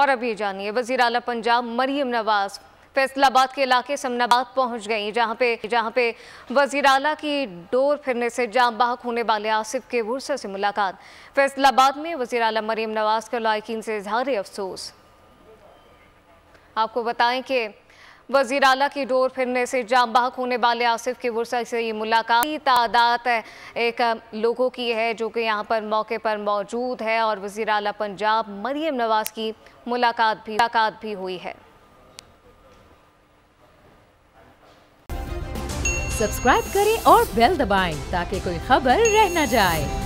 और अब ये जानिए वजीर अला पंजाब मरीम नवाज फैसलाबाद के इलाके समनाबाद पहुंच गई जहां पे जहां पे वजीर अला की डोर फिरने से जाम बाहक होने वाले आसिफ के वर्सा से मुलाकात फैसलाबाद में वजीर अला मरीम नवाज के लाइकिन से इजहार अफसोस आपको बताएं कि वजीर अला की डोर फिरने से जाम बाहक होने वाले आसिफ की वर्षा से ये मुलाकात की तादाद एक लोगों की है जो कि यहाँ पर मौके पर मौजूद है और वजीर अला पंजाब मरीम नवाज की मुलाकात भी मुलाकात भी हुई है सब्सक्राइब करें और बेल दबाएं ताकि कोई खबर रह न जाए